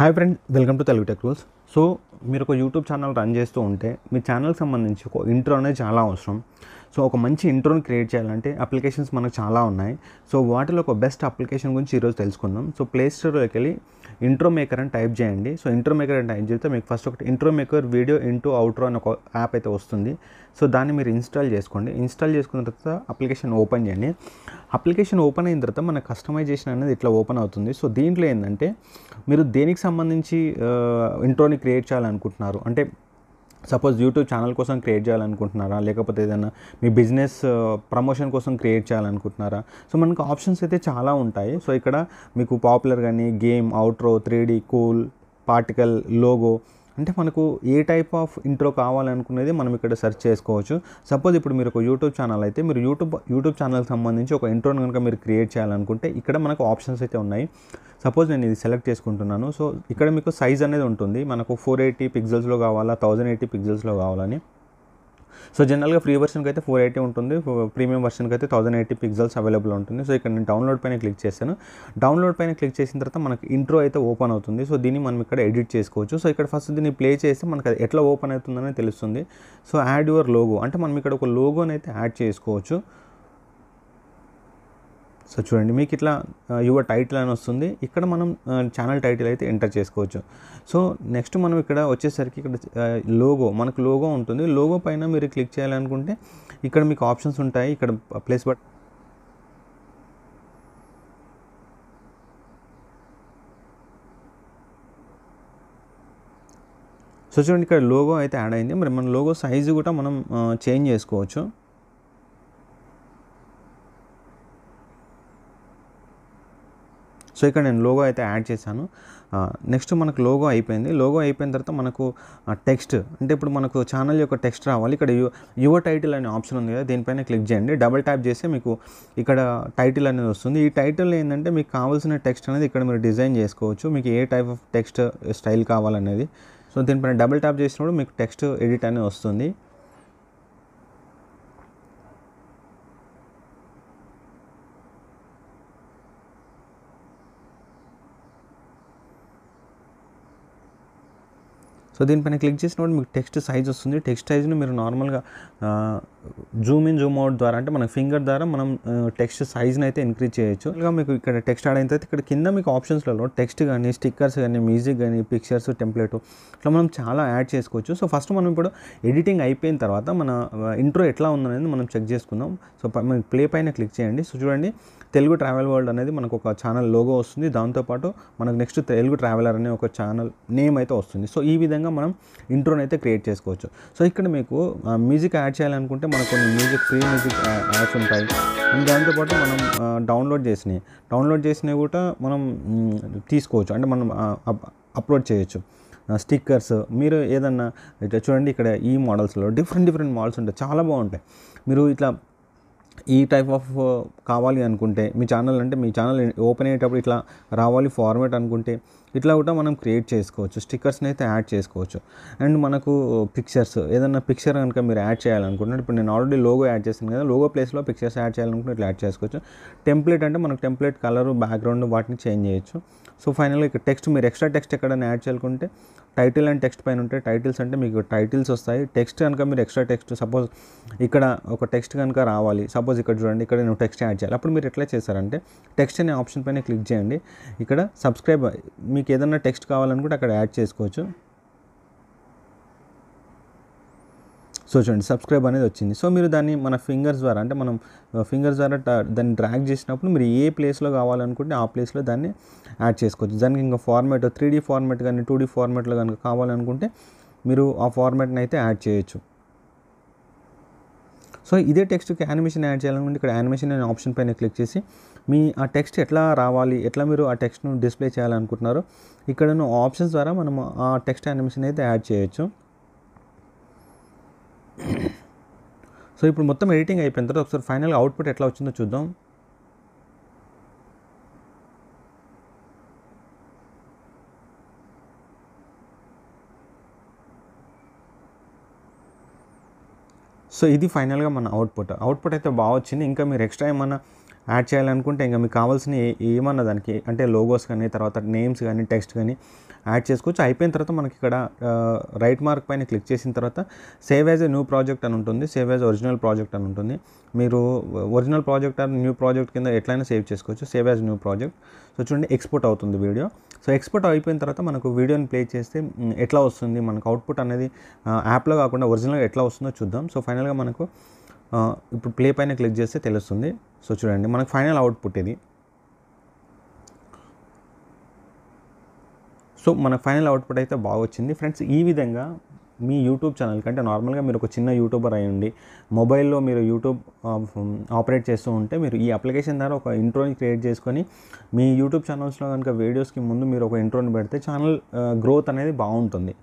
Hi friends! welcome to Telvitech Tools. So మీరు ఒక YouTube channel run చేస్తూ ఉంటే మీ ఛానల్కి సంబంధించి ఒక ఇంట్రో అనేది చాలా అవసరం సో ఒక మంచి ఇంట్రోని క్రియేట్ చేయాలంటే అప్లికేషన్స్ మనకు చాలా ఉన్నాయి సో వాటిలో ఒక బెస్ట్ అప్లికేషన్ గురించి ఈరోజు తెలుసుకుందాం సో ప్లే స్టోర్లోకి వెళ్ళి ఇంట్రో మేకర్ అని టైప్ చేయండి సో ఇంట్రో మేకర్ అని టైప్ చేస్తే మీకు ఫస్ట్ ఒకటి intro maker video into outro అని ఒక యాప్ అయితే వస్తుంది సో దాన్ని మీరు ఇన్స్టాల్ చేసుకోండి ఇన్స్టాల్ చేసుకున్న తర్వాత అప్లికేషన్ ఓపెన్ చేయండి అప్లికేషన్ ఓపెన్ అయిన తర్వాత మన కస్టమైజేషన్ అనేది ఇట్లా ఓపెన్ అవుతుంది సో దీంట్లో ఏంటంటే మీరు దేనికి సంబంధించి ఇంట్రోని క్రియేట్ చేయాలనుకుంటున్నారు అంటే సపోజ్ యూట్యూబ్ ఛానల్ కోసం క్రియేట్ చేయాలనుకుంటున్నారా లేకపోతే ఏదైనా మీ బిజినెస్ ప్రమోషన్ కోసం క్రియేట్ చేయాలనుకుంటున్నారా సో మనకు ఆప్షన్స్ అయితే చాలా ఉంటాయి సో ఇక్కడ మీకు పాపులర్ కానీ game outro three cool particle logo అంటే మనకు ఏ టైప్ ఆఫ్ ఇంట్రో కావాలనుకునేది మనం ఇక్కడ సెర్చ్ చేసుకోవచ్చు సపోజ్ ఇప్పుడు మీరు ఒక యూట్యూబ్ ఛానల్ అయితే మీరు యూట్యూబ్ యూట్యూబ్ ఛానల్కి సంబంధించి ఒక ఇంట్రోని కనుక మీరు క్రియేట్ చేయాలనుకుంటే ఇక్కడ మనకు ఆప్షన్స్ అయితే ఉన్నాయి సపోజ్ నేను ఇది సెలెక్ట్ చేసుకుంటున్నాను సో ఇక్కడ మీకు సైజ్ అనేది ఉంటుంది మనకు ఫోర్ ఎయిటీ పిక్సెల్స్లో కావాలా థౌజండ్ ఎయిటీ పిక్సెల్స్లో కావాలని సో జనరల్గా ఫ్రీ వర్షన్కి అయితే ఫోర్ ఎయిటీ ఉంటుంది ప్రీమియం వర్షన్కి అయితే థౌసండ్ ఎయిటీ పిక్సల్స్ అవైలబుల్ ఉంటుంది సో ఇక్కడ నేను డౌన్లోడ్ పైన క్లిక్ చేశాను డౌన్లోడ్ పైన క్లిక్ చేసిన తర్వాత మనకి ఇంట్రో అయితే ఓపెన్ అవుతుంది సో దీన్ని మనం ఇక్కడ ఎడిట్ చేసుకోవచ్చు సో ఇక్కడ ఫస్ట్ దీన్ని ప్లే చేస్తే మనకు అది ఎట్లా ఓపెన్ అవుతుందని తెలుస్తుంది సో యాడ్ యువర్ లోగో అంటే మనం ఇక్కడ ఒక లోగోని అయితే యాడ్ చేసుకోవచ్చు సో చూడండి మీకు ఇట్లా యువర్ టైటిల్ అని వస్తుంది ఇక్కడ మనం ఛానల్ టైటిల్ అయితే ఎంటర్ చేసుకోవచ్చు సో నెక్స్ట్ మనం ఇక్కడ వచ్చేసరికి ఇక్కడ లోగో మనకు లోగో ఉంటుంది లోగో పైన మీరు క్లిక్ చేయాలనుకుంటే ఇక్కడ మీకు ఆప్షన్స్ ఉంటాయి ఇక్కడ ప్లేస్ బట్ సో చూడండి ఇక్కడ లోగో అయితే యాడ్ అయింది మరి మన లోగో సైజు కూడా మనం చేంజ్ చేసుకోవచ్చు సో ఇక్కడ నేను లోగో అయితే యాడ్ చేశాను నెక్స్ట్ మనకు లోగో అయిపోయింది లోగో అయిపోయిన తర్వాత మనకు టెక్స్ట్ అంటే ఇప్పుడు మనకు ఛానల్ యొక్క టెక్స్ట్ రావాలి ఇక్కడ యు యువ టైటిల్ అనే ఆప్షన్ ఉంది కదా దీనిపైన క్లిక్ చేయండి డబల్ ట్యాప్ చేస్తే మీకు ఇక్కడ టైటిల్ అనేది వస్తుంది ఈ టైటిల్ ఏంటంటే మీకు కావాల్సిన టెక్స్ట్ అనేది ఇక్కడ మీరు డిజైన్ చేసుకోవచ్చు మీకు ఏ టైప్ ఆఫ్ టెక్స్ట్ స్టైల్ కావాలనేది సో దీనిపైన డబుల్ ట్యాప్ చేసినప్పుడు మీకు టెక్స్ట్ ఎడిట్ అనేది వస్తుంది సో దీనిపైన క్లిక్ చేసినప్పుడు మీకు టెక్స్ట్ సైజ్ వస్తుంది టెక్స్ట్ సైజ్ని మీరు నార్మల్గా జూమ్ ఇన్ జూమ్ అవుట్ ద్వారా అంటే మన ఫింగర్ ద్వారా మనం టెక్స్ట్ సైజ్ని అయితే ఇంక్రీజ్ చేయొచ్చు ఇలా మీకు ఇక్కడ టెక్స్ట్ ఆడ్ అయిన తర్వాత ఇక్కడ కింద మీకు ఆప్షన్స్లలో టెక్స్ట్ కానీ స్టిక్కర్స్ కానీ మ్యూజిక్ కానీ పిక్చర్స్ టెంప్లెట్ ఇట్లా మనం చాలా యాడ్ చేసుకోవచ్చు సో ఫస్ట్ మనం ఇప్పుడు ఎడిటింగ్ అయిపోయిన తర్వాత మన ఇంట్రో ఎట్లా ఉందనేది మనం చెక్ చేసుకుందాం సో మీకు ప్లే పైన క్లిక్ చేయండి సో చూడండి తెలుగు ట్రావెల్ వరల్డ్ అనేది మనకు ఒక ఛానల్ లోగో వస్తుంది దాంతోపాటు మనకు నెక్స్ట్ తెలుగు ట్రావెలర్ అనే ఒక ఛానల్ నేమ్ అయితే వస్తుంది సో ఈ విధంగా విధంగా మనం ఇంట్రోని అయితే క్రియేట్ చేసుకోవచ్చు సో ఇక్కడ మీకు మ్యూజిక్ యాడ్ చేయాలనుకుంటే మనకు కొన్ని మ్యూజిక్ ఫ్రీ మ్యూజిక్ యాడ్స్ ఉంటాయి అండ్ దాంతోపాటు మనం డౌన్లోడ్ చేసినవి డౌన్లోడ్ చేసినవి కూడా మనం తీసుకోవచ్చు అంటే మనం అప్లోడ్ చేయొచ్చు స్టిక్కర్స్ మీరు ఏదన్నా చూడండి ఇక్కడ ఈ మోడల్స్లో డిఫరెంట్ డిఫరెంట్ మోడల్స్ ఉంటాయి చాలా బాగుంటాయి మీరు ఇట్లా ఈ టైప్ ఆఫ్ uh, కావాలి అనుకుంటే మీ ఛానల్ అంటే మీ ఛానల్ ఓపెన్ అయ్యేటప్పుడు ఇట్లా రావాలి ఫార్మేట్ అనుకుంటే ఇట్లా కూడా మనం క్రియేట్ చేసుకోవచ్చు స్టిక్కర్స్ని అయితే యాడ్ చేసుకోవచ్చు అండ్ మనకు పిక్చర్స్ ఏదైనా పిక్చర్ కనుక మీరు యాడ్ చేయాలనుకుంటున్నారు ఇప్పుడు నేను ఆల్రెడీ లోగో యాడ్ చేసాను కదా లోగో ప్లేస్లో పిక్చర్స్ యాడ్ చేయాలనుకుంటే ఇట్లా యాడ్ చేసుకోవచ్చు టెంప్లెట్ అంటే మనకు టెంప్లెట్ కలర్ బ్యాక్గ్రౌండ్ వాటిని చేంజ్ చేయొచ్చు సో ఫైనల్గా ఇక్కడ టెక్స్ట్ మీరు ఎక్స్ట్రా టెక్స్ట్ ఎక్కడైనా యాడ్ చేయాలనుకుంటే టైటిల్ అండ్ టెక్స్ట్ పైన ఉంటే టైటిల్స్ అంటే మీకు టైటిల్స్ వస్తాయి టెక్స్ట్ కనుక మీరు ఎక్స్ట్రా టెక్స్ట్ సపోజ్ ఇక్కడ ఒక టెక్స్ట్ కనుక రావాలి సపోజ్ ఇక్కడ చూడండి ఇక్కడ నేను టెక్స్ట్ యాడ్ చేయాలి అప్పుడు మీరు ఎట్లా చేశారంటే టెక్స్ట్ అనే ఆప్షన్ పైన క్లిక్ చేయండి ఇక్కడ సబ్స్క్రైబ్ మీకు ఏదైనా టెక్స్ట్ కావాలనుకుంటే అక్కడ యాడ్ చేసుకోవచ్చు సో చూడండి సబ్స్క్రైబ్ అనేది వచ్చింది సో మీరు దాన్ని మన ఫింగర్స్ ద్వారా అంటే మనం ఫింగర్స్ ద్వారా దాన్ని డ్రాగ్ చేసినప్పుడు మీరు ఏ ప్లేస్లో కావాలనుకుంటే ఆ ప్లేస్లో దాన్ని యాడ్ చేసుకోవచ్చు దానికి ఇంకా ఫార్మేట్ త్రీ డీ ఫార్మేట్ కానీ టూ డీ ఫార్మేట్లో కనుక కావాలనుకుంటే మీరు ఆ ఫార్మేట్ని అయితే యాడ్ చేయొచ్చు సో ఇదే టెక్స్ట్కి యానిమేషన్ యాడ్ చేయాలనుకుంటే ఇక్కడ యానిమేషన్ అనే ఆప్షన్ పైన క్లిక్ చేసి మీ ఆ టెక్స్ట్ ఎట్లా రావాలి ఎట్లా మీరు ఆ టెక్స్ట్ను డిస్ప్లే చేయాలనుకుంటున్నారు ఇక్కడ ఆప్షన్స్ ద్వారా మనం ఆ టెక్స్ట్ యానిమేషన్ అయితే యాడ్ చేయొచ్చు సో ఇప్పుడు మొత్తం ఎడిటింగ్ అయిపోయిన తర్వాత ఒకసారి ఫైనల్గా అవుట్పుట్ ఎట్లా వచ్చిందో చూద్దాం సో ఇది ఫైనల్గా మన అవుట్పుట్ అవుట్పుట్ అయితే బాగా వచ్చింది ఇంకా మీరు ఎక్స్ట్రా ఏమైనా యాడ్ చేయాలనుకుంటే ఇంకా మీకు కావాల్సిన ఏమన్నా దానికి అంటే లోగోస్ కానీ తర్వాత నేమ్స్ కానీ టెక్స్ట్ కానీ యాడ్ చేసుకోవచ్చు అయిపోయిన తర్వాత మనకి ఇక్కడ రైట్ మార్క్ పైన క్లిక్ చేసిన తర్వాత save as a new project అని ఉంటుంది సేవ్ యాజ్ ఒరిజినల్ ప్రాజెక్ట్ అని ఉంటుంది మీరు ఒరిజినల్ ప్రాజెక్ట్ అని న్యూ ప్రాజెక్ట్ కింద ఎట్లయినా సేవ్ చేసుకోవచ్చు save as new project so చూడండి ఎక్స్పోర్ట్ అవుతుంది వీడియో సో ఎక్స్పోర్ట్ అయిపోయిన తర్వాత మనకు వీడియోని ప్లే చేస్తే ఎట్లా వస్తుంది మనకు అవుట్పుట్ అనేది యాప్లో కాకుండా ఒరిజినల్గా ఎట్లా వస్తుందో చూద్దాం సో ఫైనల్గా మనకు ఇప్పుడు ప్లే పైన క్లిక్ చేస్తే తెలుస్తుంది సో చూడండి మనకు ఫైనల్ అవుట్పుట్ ఇది సో మన ఫైనల్ అవుట్పుట్ అయితే బాగా వచ్చింది ఫ్రెండ్స్ ఈ విధంగా మీ యూట్యూబ్ ఛానల్ కంటే నార్మల్గా మీరు ఒక చిన్న యూట్యూబర్ అయి ఉండి మొబైల్లో మీరు యూట్యూబ్ ఆపరేట్ um, చేస్తూ ఉంటే మీరు ఈ అప్లికేషన్ ద్వారా ఒక ఇంట్రోని క్రియేట్ చేసుకొని మీ యూట్యూబ్ ఛానల్స్లో కనుక వీడియోస్కి ముందు మీరు ఒక ఇంట్రోని పెడితే ఛానల్ గ్రోత్ uh, అనేది బాగుంటుంది